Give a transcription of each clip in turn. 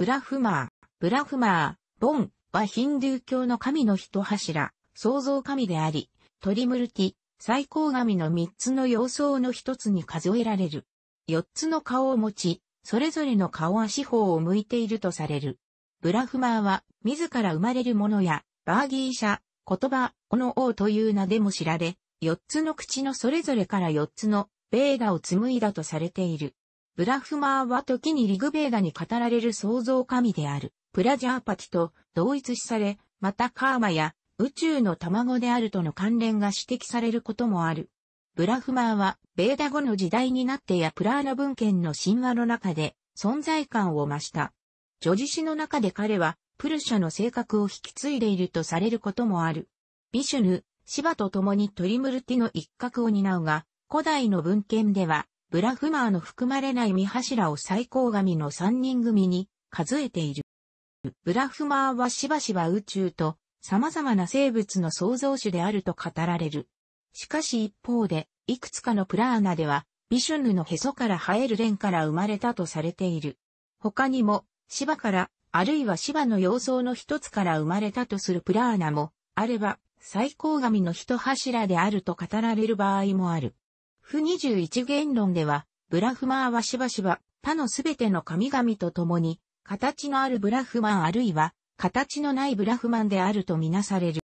ブラフマー、ブラフマー、ボンはヒンドゥー教の神の一柱、創造神であり、トリムルティ、最高神の三つの様相の一つに数えられる。四つの顔を持ち、それぞれの顔は四方を向いているとされる。ブラフマーは、自ら生まれるものや、バーギー社、言葉、この王という名でも知られ、四つの口のそれぞれから四つの、ベーダを紡いだとされている。ブラフマーは時にリグベーダに語られる創造神である、プラジャーパティと同一視され、またカーマや宇宙の卵であるとの関連が指摘されることもある。ブラフマーは、ベーダ後の時代になってやプラーナ文献の神話の中で存在感を増した。女子詩の中で彼は、プルシャの性格を引き継いでいるとされることもある。ビシュヌ、シバと共にトリムルティの一角を担うが、古代の文献では、ブラフマーの含まれない三柱を最高神の三人組に数えている。ブラフマーはしばしば宇宙と様々な生物の創造主であると語られる。しかし一方で、いくつかのプラーナでは、ビシュヌのへそから生える蓮から生まれたとされている。他にも、芝から、あるいは芝の様相の一つから生まれたとするプラーナも、あれば、最高神の一柱であると語られる場合もある。不21言論では、ブラフマーはしばしば、他のすべての神々と共に、形のあるブラフマンあるいは、形のないブラフマンであるとみなされる。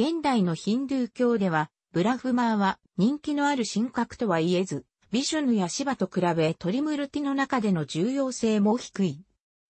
現代のヒンドゥー教では、ブラフマーは人気のある神格とは言えず、ビシュヌやシバと比べトリムルティの中での重要性も低い。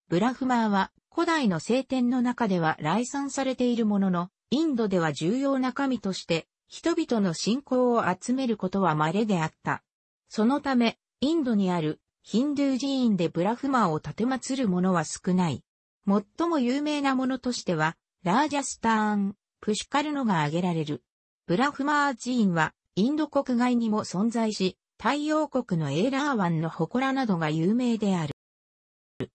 ブラフマーは古代の聖典の中では来賛されているものの、インドでは重要な神として人々の信仰を集めることは稀であった。そのため、インドにあるヒンドゥー寺院でブラフマを建て祀る者は少ない。最も有名なものとしては、ラージャスターン、プシュカルノが挙げられる。ブラフマー寺院は、インド国外にも存在し、太陽国のエーラー湾の祠などが有名である。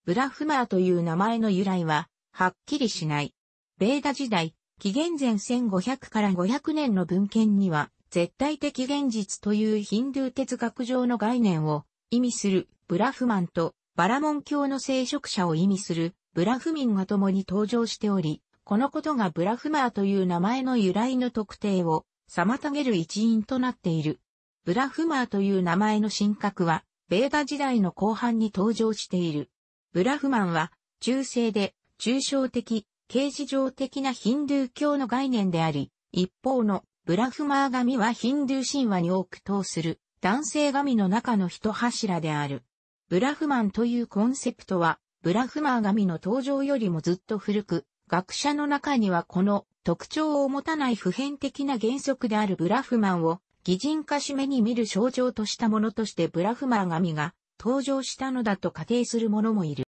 ブラフマーという名前の由来は、はっきりしない。ベーダ時代、紀元前1500から500年の文献には、絶対的現実というヒンドゥー哲学上の概念を意味するブラフマンとバラモン教の聖職者を意味するブラフミンが共に登場しており、このことがブラフマーという名前の由来の特定を妨げる一因となっている。ブラフマーという名前の神格は、ベーダ時代の後半に登場している。ブラフマンは、中世で、抽象的、形事上的なヒンドゥー教の概念であり、一方のブラフマー神はヒンドゥー神話に多く通する男性神の中の一柱である。ブラフマンというコンセプトは、ブラフマー神の登場よりもずっと古く、学者の中にはこの特徴を持たない普遍的な原則であるブラフマンを擬人化し目に見る象徴としたものとしてブラフマー神が登場したのだと仮定する者もいる。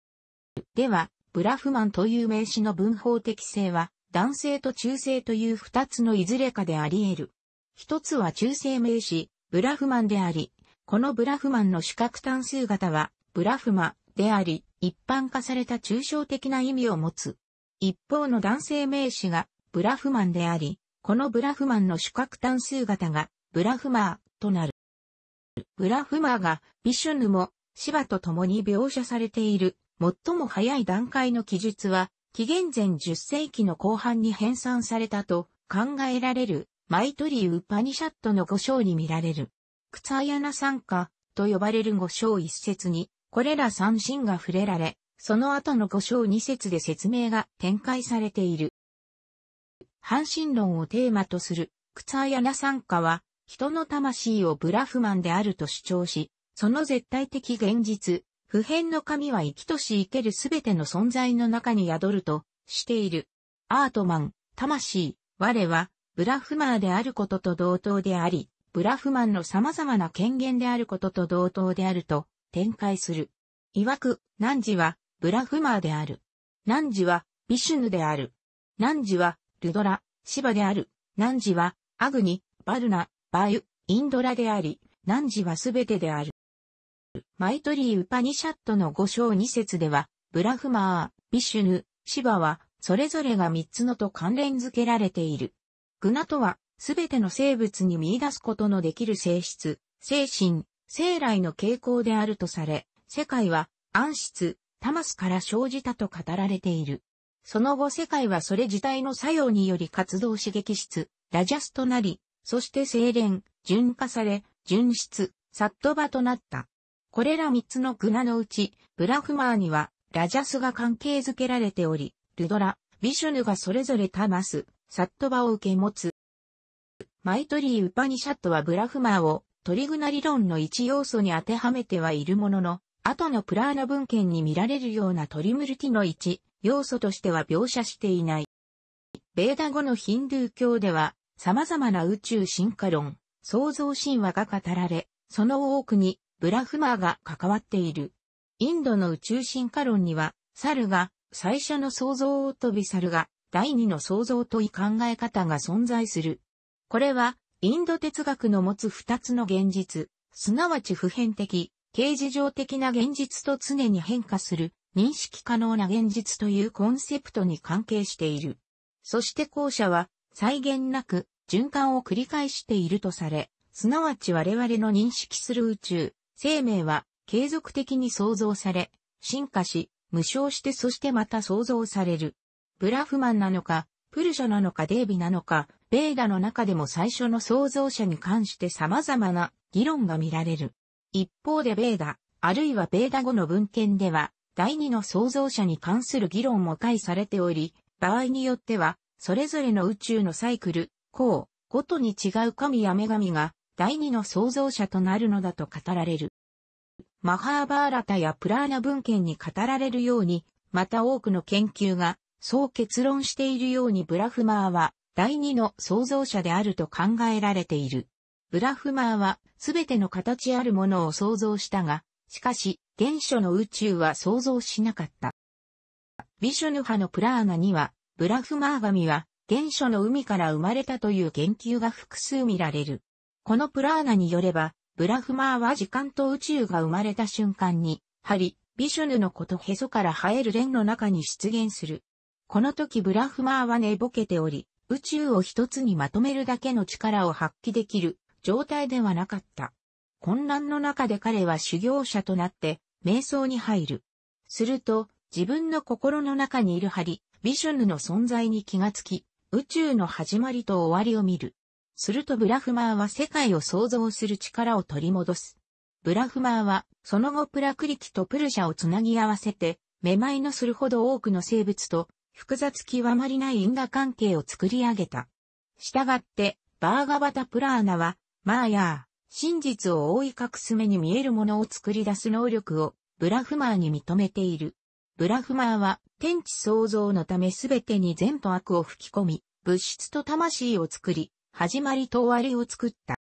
では、ブラフマンという名詞の文法的性は、男性と中性という二つのいずれかであり得る。一つは中性名詞、ブラフマンであり、このブラフマンの主格単数型は、ブラフマであり、一般化された抽象的な意味を持つ。一方の男性名詞が、ブラフマンであり、このブラフマンの主格単数型が、ブラフマーとなる。ブラフマーが、ビシュヌも、シバと共に描写されている最も早い段階の記述は、紀元前10世紀の後半に編纂されたと考えられる、マイトリウパニシャットの五章に見られる。クツアヤナ参加と呼ばれる五章一節に、これら三神が触れられ、その後の五章二節で説明が展開されている。半神論をテーマとする、クツアヤナ参加は、人の魂をブラフマンであると主張し、その絶対的現実、普遍の神は生きとし生けるすべての存在の中に宿るとしている。アートマン、魂、我は、ブラフマーであることと同等であり、ブラフマンの様々な権限であることと同等であると展開する。曰く、汝は、ブラフマーである。汝は、ビシュヌである。汝は、ルドラ、シバである。汝は、アグニ、バルナ、バユ、インドラであり、汝はすべてである。マイトリー・ウパニシャットの5章2節では、ブラフマー、ビシュヌ、シバは、それぞれが3つのと関連づけられている。グナとは、すべての生物に見出すことのできる性質、精神、生来の傾向であるとされ、世界は、暗室、タマスから生じたと語られている。その後世界はそれ自体の作用により活動刺激質、ラジャスとなり、そして精錬、純化され、純質、サットバとなった。これら3つのグナのうち、ブラフマーには、ラジャスが関係づけられており、ルドラ、ビシュヌがそれぞれタマス、サットバを受け持つ。マイトリー・ウパニシャットはブラフマーをトリグナ理論の一要素に当てはめてはいるものの、後のプラーナ文献に見られるようなトリムルティの一要素としては描写していない。ベーダ語のヒンドゥー教では、様々な宇宙進化論、創造神話が語られ、その多くにブラフマーが関わっている。インドの宇宙進化論には、猿が最初の創造を飛び猿が第二の創造という考え方が存在する。これは、インド哲学の持つ二つの現実、すなわち普遍的、形事上的な現実と常に変化する、認識可能な現実というコンセプトに関係している。そして後者は、再現なく、循環を繰り返しているとされ、すなわち我々の認識する宇宙、生命は継続的に創造され、進化し、無償してそしてまた創造される。ブラフマンなのか、プルショなのかデイビなのか、ベーダの中でも最初の創造者に関して様々な議論が見られる。一方でベーダ、あるいはベーダ後の文献では、第二の創造者に関する議論も解されており、場合によっては、それぞれの宇宙のサイクル、項、ごとに違う神や女神が第二の創造者となるのだと語られる。マハーバーラタやプラーナ文献に語られるように、また多くの研究がそう結論しているようにブラフマーは第二の創造者であると考えられている。ブラフマーはすべての形あるものを創造したが、しかし原初の宇宙は創造しなかった。ビショヌ派のプラーナには、ブラフマー神は原初の海から生まれたという言及が複数見られる。このプラーナによれば、ブラフマーは時間と宇宙が生まれた瞬間に、ハリ、ビシュヌのことへそから生える蓮の中に出現する。この時ブラフマーは寝ぼけており、宇宙を一つにまとめるだけの力を発揮できる状態ではなかった。混乱の中で彼は修行者となって瞑想に入る。すると、自分の心の中にいるハリ、ビシュヌの存在に気がつき、宇宙の始まりと終わりを見る。するとブラフマーは世界を創造する力を取り戻す。ブラフマーは、その後プラクリキとプルシャをつなぎ合わせて、めまいのするほど多くの生物と、複雑極まりない因果関係を作り上げた。したがって、バーガバタ・プラーナは、マーヤー、真実を覆い隠す目に見えるものを作り出す能力を、ブラフマーに認めている。ブラフマーは、天地創造のためすべてに善と悪を吹き込み、物質と魂を作り、始まりと終わりを作った。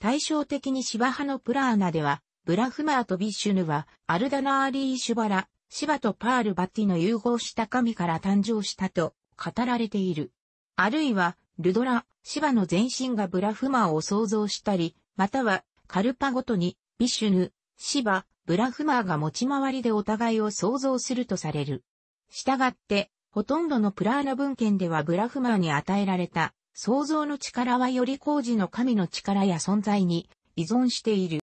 対照的に芝派のプラーナでは、ブラフマーとビッシュヌは、アルダナーリーシュバラ、芝とパールバティの融合した神から誕生したと語られている。あるいは、ルドラ、芝の前身がブラフマーを創造したり、または、カルパごとに、ビシュヌ、芝、ブラフマーが持ち回りでお互いを創造するとされる。したがって、ほとんどのプラーナ文献ではブラフマーに与えられた創造の力はより工事の神の力や存在に依存している。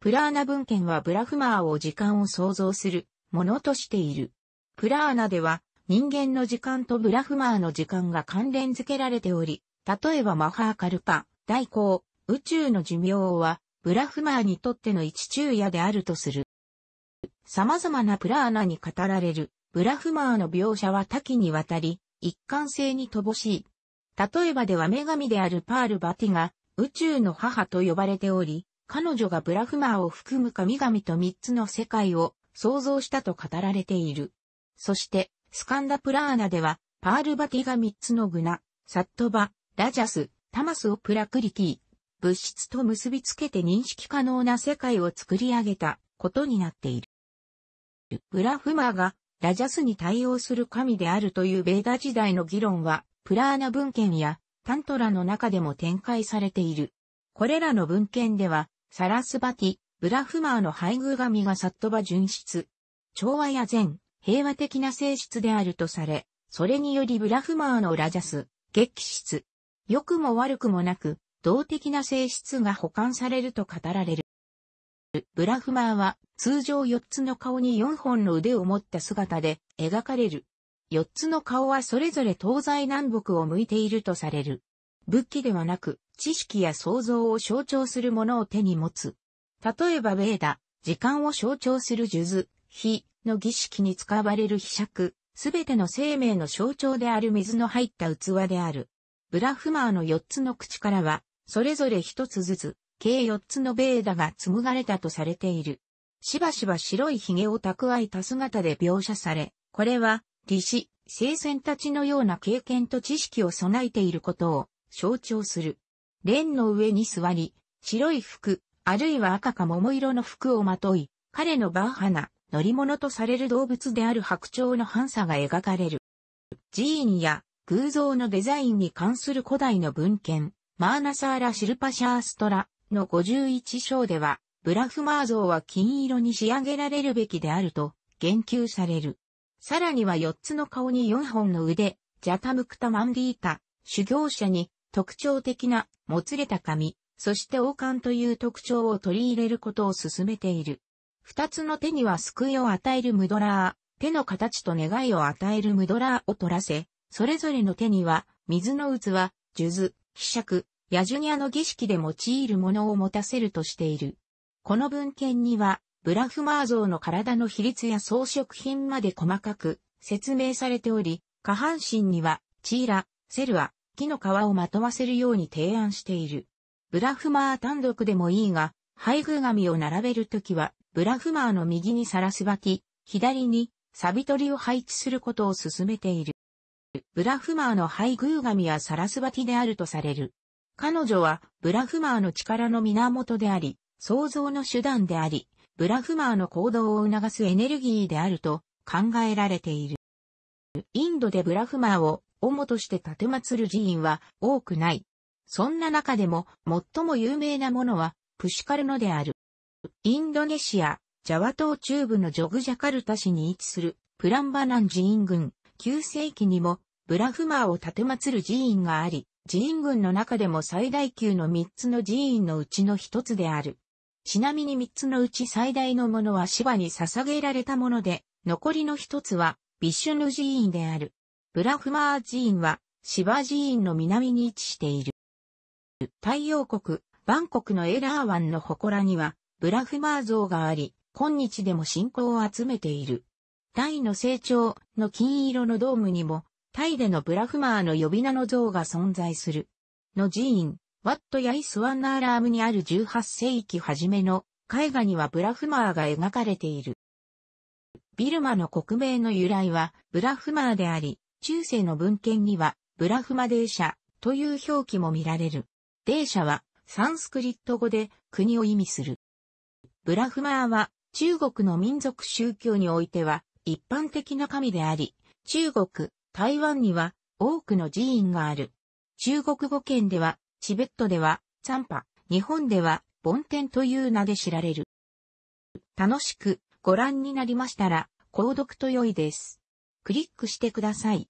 プラーナ文献はブラフマーを時間を創造するものとしている。プラーナでは人間の時間とブラフマーの時間が関連付けられており、例えばマハーカルパ、大公、宇宙の寿命はブラフマーにとっての一昼夜であるとする。様々なプラーナに語られるブラフマーの描写は多岐にわたり、一貫性に乏しい。例えばでは女神であるパール・バティが宇宙の母と呼ばれており、彼女がブラフマーを含む神々と三つの世界を創造したと語られている。そして、スカンダプラーナでは、パールバティが三つのグナ、サットバ、ラジャス、タマスをプラクリティ、物質と結びつけて認識可能な世界を作り上げたことになっている。ブラフマーがラジャスに対応する神であるというベーダ時代の議論はプラーナ文献やタントラの中でも展開されている。これらの文献では、サラスバティ、ブラフマーの配偶神がサットバ純質、調和や善、平和的な性質であるとされ、それによりブラフマーのラジャス、激質、良くも悪くもなく、動的な性質が保管されると語られる。ブラフマーは通常4つの顔に4本の腕を持った姿で描かれる。4つの顔はそれぞれ東西南北を向いているとされる。仏器ではなく、知識や想像を象徴するものを手に持つ。例えばベーダ、時間を象徴する数図、火の儀式に使われる秘釈、すべての生命の象徴である水の入った器である。ブラフマーの4つの口からは、それぞれ1つずつ、計4つのベーダが紡がれたとされている。しばしば白い髭を蓄えた姿で描写され、これは理師、聖戦たちのような経験と知識を備えていることを象徴する。蓮の上に座り、白い服、あるいは赤か桃色の服をまとい、彼のバーハナ、乗り物とされる動物である白鳥の反射が描かれる。寺院や偶像のデザインに関する古代の文献、マーナサーラ・シルパシャーストラの51章では、ブラフマー像は金色に仕上げられるべきであると言及される。さらには4つの顔に4本の腕、ジャタムクタマンディータ、修行者に特徴的なもつれた髪、そして王冠という特徴を取り入れることを進めている。二つの手には救いを与えるムドラー、手の形と願いを与えるムドラーを取らせ、それぞれの手には水の器、数珠、希釈、ヤジュニアの儀式で用いるものを持たせるとしている。この文献には、ブラフマー像の体の比率や装飾品まで細かく説明されており、下半身にはチーラ、セルア、木の皮をまとわせるように提案している。ブラフマー単独でもいいが、配偶紙を並べるときは、ブラフマーの右にサラスバキ、左にサビ取りを配置することを進めている。ブラフマーの配偶紙はサラスバキであるとされる。彼女はブラフマーの力の源であり、創造の手段であり、ブラフマーの行動を促すエネルギーであると考えられている。インドでブラフマーを主として建て祭る寺院は多くない。そんな中でも最も有名なものはプシュカルノである。インドネシア、ジャワ島中部のジョグジャカルタ市に位置するプランバナン寺院群、9世紀にもブラフマーを建て祭る寺院があり、寺院群の中でも最大級の3つの寺院のうちの1つである。ちなみに3つのうち最大のものはシバに捧げられたもので、残りの1つはビシュヌ寺院である。ブラフマー寺院はシバ寺院の南に位置している。太陽国、バンコクのエラー湾の祠にはブラフマー像があり、今日でも信仰を集めている。タイの成長の金色のドームにも、タイでのブラフマーの呼び名の像が存在する。の寺院、ワットやイスワンナーラームにある18世紀初めの絵画にはブラフマーが描かれている。ビルマの国名の由来はブラフマーであり、中世の文献にはブラフマデーシャという表記も見られる。デーシャはサンスクリット語で国を意味する。ブラフマーは中国の民族宗教においては一般的な神であり、中国、台湾には多くの寺院がある。中国語圏ではチベットでは、チャンパ、日本では、ボンテンという名で知られる。楽しくご覧になりましたら、購読と良いです。クリックしてください。